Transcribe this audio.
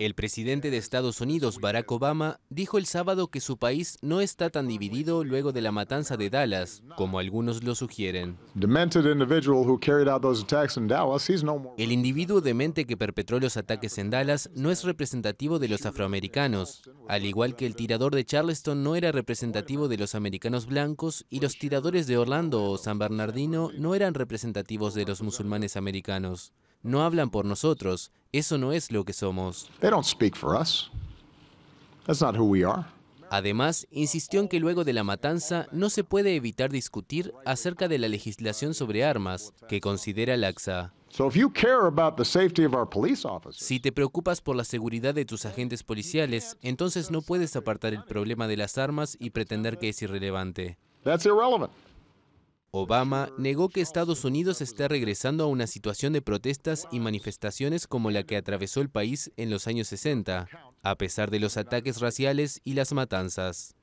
El presidente de Estados Unidos, Barack Obama, dijo el sábado que su país no está tan dividido luego de la matanza de Dallas, como algunos lo sugieren. El individuo demente que perpetró los ataques en Dallas no es representativo de los afroamericanos, al igual que el tirador de Charleston no era representativo de los americanos blancos y los tiradores de Orlando o San Bernardino no eran representativos de los musulmanes americanos. No hablan por nosotros, eso no es lo que somos. Además, insistió en que luego de la matanza no se puede evitar discutir acerca de la legislación sobre armas que considera laxa. Si te preocupas por la seguridad de tus agentes policiales, entonces no puedes apartar el problema de las armas y pretender que es irrelevante. Obama negó que Estados Unidos está regresando a una situación de protestas y manifestaciones como la que atravesó el país en los años 60, a pesar de los ataques raciales y las matanzas.